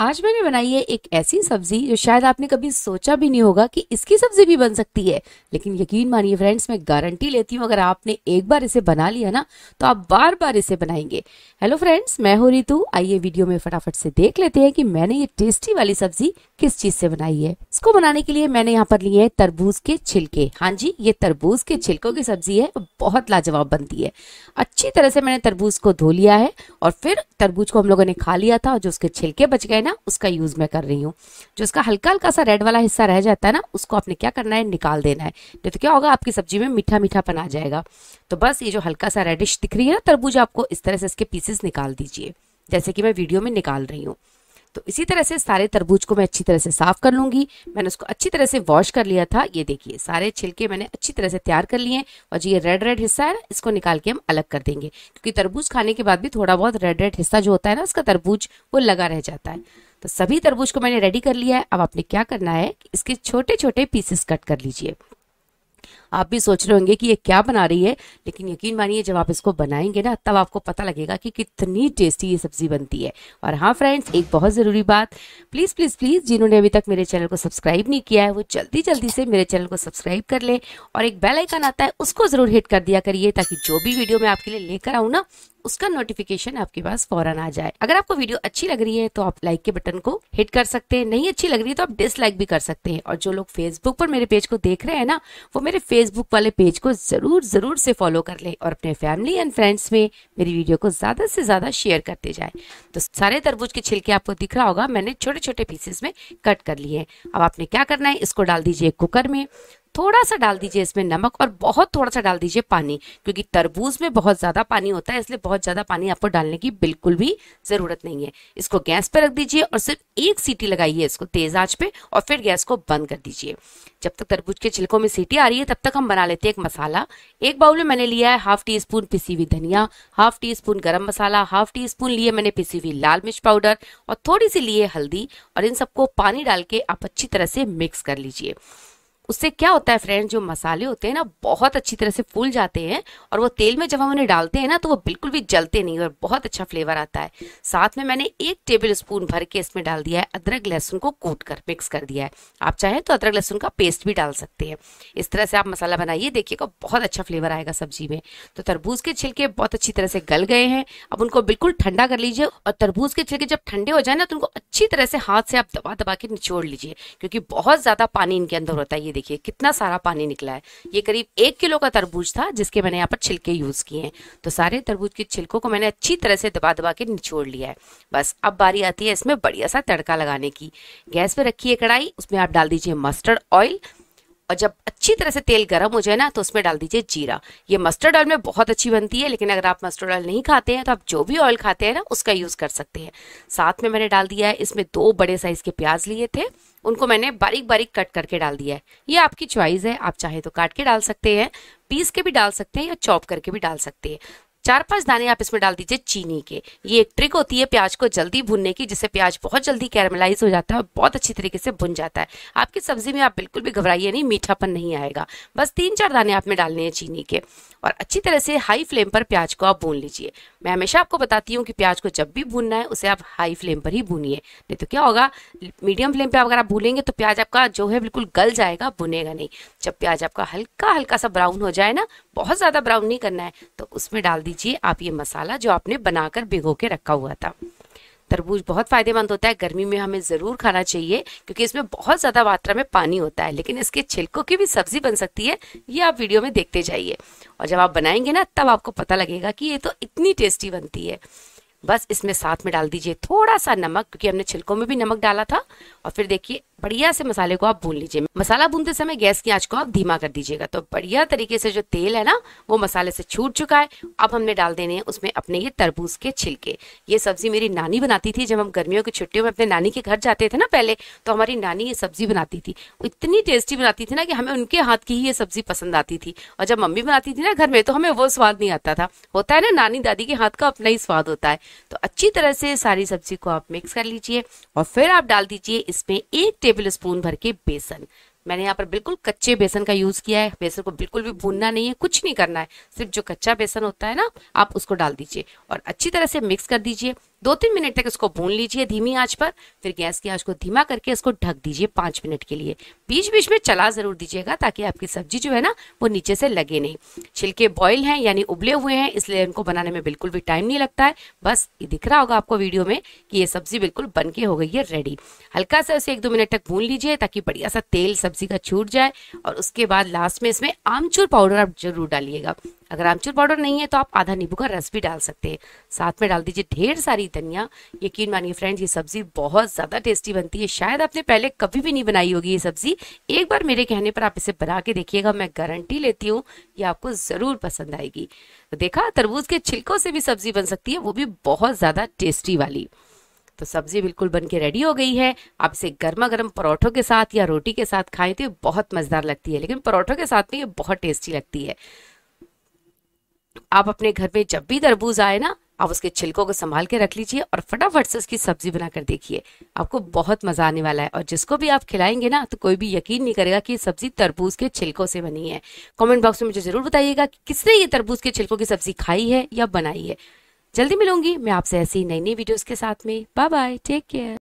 आज मैंने बनाई है एक ऐसी सब्जी जो शायद आपने कभी सोचा भी नहीं होगा कि इसकी सब्जी भी बन सकती है लेकिन यकीन मानिए फ्रेंड्स मैं गारंटी लेती हूँ अगर आपने एक बार इसे बना लिया ना तो आप बार बार इसे बनाएंगे हेलो फ्रेंड्स मैं हो रितु आइए वीडियो में फटाफट से देख लेते हैं कि मैंने ये टेस्टी वाली सब्जी किस चीज से बनाई है इसको बनाने के लिए मैंने यहाँ पर लिए है तरबूज के छिलके हाँ जी ये तरबूज के छिलकों की सब्जी है बहुत लाजवाब बनती है अच्छी तरह से मैंने तरबूज को धो लिया है और फिर तरबूज को हम लोगों ने खा लिया था और जो उसके छिलके बच गए ना ना उसका यूज मैं कर रही हूँ जो इसका हल्का हल्का सा रेड वाला हिस्सा रह जाता है ना उसको आपने क्या करना है निकाल देना है नहीं तो क्या होगा आपकी सब्जी में मीठा मीठापन आ जाएगा तो बस ये जो हल्का सा रेडिश दिख रही है ना तरबूज आपको इस तरह से इसके पीसेस निकाल दीजिए जैसे कि मैं वीडियो में निकाल रही हूँ तो इसी तरह से सारे तरबूज को मैं अच्छी तरह से साफ कर लूंगी मैंने उसको अच्छी तरह से वॉश कर लिया था ये देखिए सारे छिलके मैंने अच्छी तरह से तैयार कर लिए और जो ये रेड रेड हिस्सा है ना इसको निकाल के हम अलग कर देंगे क्योंकि तरबूज खाने के बाद भी थोड़ा बहुत रेड रेड हिस्सा जो होता है ना उसका तरबूज वो लगा रह जाता है तो सभी तरबूज को मैंने रेडी कर लिया है अब आपने क्या करना है इसके छोटे छोटे पीसेस कट कर लीजिए आप भी सोच रहे होंगे कि ये क्या बना रही है लेकिन यकीन मानिए जब आप इसको बनाएंगे ना तब आपको पता लगेगा कि कितनी टेस्टी ये सब्जी बनती है और हाँ फ्रेंड्स एक बहुत ज़रूरी बात प्लीज़ प्लीज़ प्लीज़ जिन्होंने अभी तक मेरे चैनल को सब्सक्राइब नहीं किया है वो जल्दी जल्दी से मेरे चैनल को सब्सक्राइब कर लें और एक बेलाइकन आता है उसको ज़रूर हिट कर दिया करिए ताकि जो भी वीडियो मैं आपके लिए लेकर आऊँ ना उसका नोटिफिकेशन आपके पास फौरन आ जाए अगर आपको वीडियो अच्छी लग रही है तो आप लाइक के बटन को हिट कर सकते हैं नहीं अच्छी लग रही है तो आप डिसलाइक भी कर सकते हैं और जो लोग फेसबुक पर मेरे पेज को देख रहे हैं ना वो मेरे फेसबुक वाले पेज को जरूर जरूर से फॉलो कर ले और अपने फैमिली एंड फ्रेंड्स में मेरी वीडियो को ज्यादा से ज्यादा शेयर करते जाए तो सारे तरबूज के छिलके आपको दिख रहा होगा मैंने छोटे छोटे पीसेस में कट कर लिए अब आपने क्या करना है इसको डाल दीजिए कुकर में थोड़ा सा डाल दीजिए इसमें नमक और बहुत थोड़ा सा डाल दीजिए पानी क्योंकि तरबूज में बहुत ज़्यादा पानी होता है इसलिए बहुत ज़्यादा पानी आपको डालने की बिल्कुल भी ज़रूरत नहीं है इसको गैस पर रख दीजिए और सिर्फ एक सीटी लगाइए इसको तेज़ आँच पे और फिर गैस को बंद कर दीजिए जब तक तरबूज के छिलकों में सीटी आ रही है तब तक हम बना लेते हैं एक मसाला एक बाउल में मैंने लिया है हाफ टी स्पून पिसी हुई धनिया हाफ टी स्पून गर्म मसाला हाफ टी स्पून लिए मैंने पिसी हुई लाल मिर्च पाउडर और थोड़ी सी लिए हल्दी और इन सबको पानी डाल के आप अच्छी तरह से मिक्स कर लीजिए उससे क्या होता है फ्रेंड जो मसाले होते हैं ना बहुत अच्छी तरह से फूल जाते हैं और वो तेल में जब हम उन्हें डालते हैं ना तो वो बिल्कुल भी जलते नहीं और बहुत अच्छा फ्लेवर आता है साथ में मैंने एक टेबल स्पून भर के इसमें डाल दिया है अदरक लहसुन को कूट कर मिक्स कर दिया है आप चाहें तो अदरक लहसुन का पेस्ट भी डाल सकते हैं इस तरह से आप मसाला बनाइए देखिएगा बहुत अच्छा फ्लेवर आएगा सब्जी में तो तरबूज के छिलके बहुत अच्छी तरह से गल गए हैं अब उनको बिल्कुल ठंडा कर लीजिए और तरबूज के छिलके जब ठंडे हो जाए ना तो उनको अच्छी तरह से हाथ से आप दबा दबा के निचोड़ लीजिए क्योंकि बहुत ज़्यादा पानी इनके अंदर होता है ये देखिए कितना सारा पानी निकला है ये करीब एक किलो का तरबूज था जिसके मैंने यहाँ पर छिलके यूज़ किए हैं तो सारे तरबूज के छिलकों को मैंने अच्छी तरह से दबा दबा के निचोड़ लिया है बस अब बारी आती है इसमें बढ़िया सा तड़का लगाने की गैस पर रखिए कढ़ाई उसमें आप डाल दीजिए मस्टर्ड ऑयल और जब अच्छी तरह से तेल गर्म हो जाए ना तो उसमें डाल दीजिए जीरा ये मस्टर्ड ऑयल में बहुत अच्छी बनती है लेकिन अगर आप मस्टर्ड ऑयल नहीं खाते हैं तो आप जो भी ऑयल खाते हैं ना उसका यूज़ कर सकते हैं साथ में मैंने डाल दिया है इसमें दो बड़े साइज़ के प्याज लिए थे उनको मैंने बारीक बारीक कट करके डाल दिया है ये आपकी च्वाइस है आप चाहे तो काट के डाल सकते हैं पीस के भी डाल सकते हैं या चॉप करके भी डाल सकते हैं चार पांच दाने आप इसमें डाल दीजिए चीनी के ये एक ट्रिक होती है प्याज को जल्दी भुनने की जिससे प्याज बहुत जल्दी कैरमलाइज हो जाता है और बहुत अच्छी तरीके से भुन जाता है आपकी सब्जी में आप बिल्कुल भी घबराइए नहीं मीठापन नहीं आएगा बस तीन चार दाने आप में डालने हैं चीनी के और अच्छी तरह से हाई फ्लेम पर प्याज को आप भून लीजिए मैं हमेशा आपको बताती हूँ कि प्याज को जब भी भूनना है उसे आप हाई फ्लेम पर ही भूनिए नहीं तो क्या होगा मीडियम फ्लेम पर अगर आप भूलेंगे तो प्याज आपका जो है बिल्कुल गल जाएगा भुनेगा नहीं जब प्याज आपका हल्का हल्का सा ब्राउन हो जाए ना बहुत ज़्यादा ब्राउन नहीं करना है तो उसमें डाल दीजिए आप ये मसाला जो आपने बनाकर भिगो के रखा हुआ था तरबूज बहुत फायदेमंद होता है गर्मी में हमें ज़रूर खाना चाहिए क्योंकि इसमें बहुत ज़्यादा मात्रा में पानी होता है लेकिन इसके छिलकों की भी सब्जी बन सकती है ये आप वीडियो में देखते जाइए और जब आप बनाएंगे ना तब आपको पता लगेगा कि ये तो इतनी टेस्टी बनती है बस इसमें साथ में डाल दीजिए थोड़ा सा नमक क्योंकि हमने छिलकों में भी नमक डाला था और फिर देखिए बढ़िया से मसाले को आप भून लीजिए मसाला भूनते समय गैस की आंच को आप धीमा कर दीजिएगा तो बढ़िया तरीके से जो तेल है ना वो मसाले से छूट चुका है अब हमने डाल देने हैं उसमें अपने ये तरबूज के छिलके ये सब्जी मेरी नानी बनाती थी जब हम गर्मियों की छुट्टियों में अपने नानी के घर जाते थे ना पहले तो हमारी नानी ये सब्जी बनाती थी इतनी टेस्टी बनाती थी ना कि हमें उनके हाथ की ही ये सब्जी पसंद आती थी और जब मम्मी बनाती थी ना घर में तो हमें वो स्वाद नहीं आता था होता है ना नानी दादी के हाथ का अपना ही स्वाद होता है तो अच्छी तरह से सारी सब्जी को आप मिक्स कर लीजिए और फिर आप डाल दीजिए इसमें एक टेबल स्पून भर के बेसन मैंने यहाँ पर बिल्कुल कच्चे बेसन का यूज किया है बेसन को बिल्कुल भी भूनना नहीं है कुछ नहीं करना है सिर्फ जो कच्चा बेसन होता है ना आप उसको डाल दीजिए और अच्छी तरह से मिक्स कर दीजिए दो तीन मिनट तक इसको भून लीजिए धीमी आंच पर फिर गैस की आंच को धीमा करके इसको ढक दीजिए पांच मिनट के लिए बीच बीच में चला ज़रूर दीजिएगा ताकि आपकी सब्जी जो है ना वो नीचे से लगे नहीं छिलके बॉयल हैं यानी उबले हुए हैं इसलिए इनको बनाने में बिल्कुल भी टाइम नहीं लगता है बस ये दिख रहा होगा आपको वीडियो में कि ये सब्जी बिल्कुल बन के हो गई है रेडी हल्का सा उसे एक दो मिनट तक भून लीजिए ताकि बढ़िया सा तेल सब्जी का छूट जाए और उसके बाद लास्ट में इसमें आमचूर पाउडर आप जरूर डालिएगा अगर आमचूर पाउडर नहीं है तो आप आधा नींबू का रस भी डाल सकते हैं साथ में डाल दीजिए ढेर सारी धनिया यकीन मानिए फ्रेंड्स ये सब्जी बहुत ज़्यादा टेस्टी बनती है शायद आपने पहले कभी भी नहीं बनाई होगी ये सब्जी एक बार मेरे कहने पर आप इसे बना के देखिएगा मैं गारंटी लेती हूँ ये आपको ज़रूर पसंद आएगी तो देखा तरबूज के छिलकों से भी सब्जी बन सकती है वो भी बहुत ज़्यादा टेस्टी वाली तो सब्जी बिल्कुल बन के रेडी हो गई है आप इसे गर्मा गर्म परोठों के साथ या रोटी के साथ खाएं तो ये बहुत मज़ेदार लगती है लेकिन परोठों के साथ में ये बहुत टेस्टी लगती है आप अपने घर में जब भी तरबूज आए ना आप उसके छिलकों को संभाल के रख लीजिए और फटाफट से उसकी सब्जी बनाकर देखिए आपको बहुत मजा आने वाला है और जिसको भी आप खिलाएंगे ना तो कोई भी यकीन नहीं करेगा कि ये सब्जी तरबूज के छिलकों से बनी है कमेंट बॉक्स में मुझे जरूर बताइएगा कि किसने ये तरबूज के छिलकों की सब्जी खाई है या बनाई है जल्दी मिलूंगी मैं आपसे ऐसी नई नई वीडियो के साथ में बाय बाय टेक केयर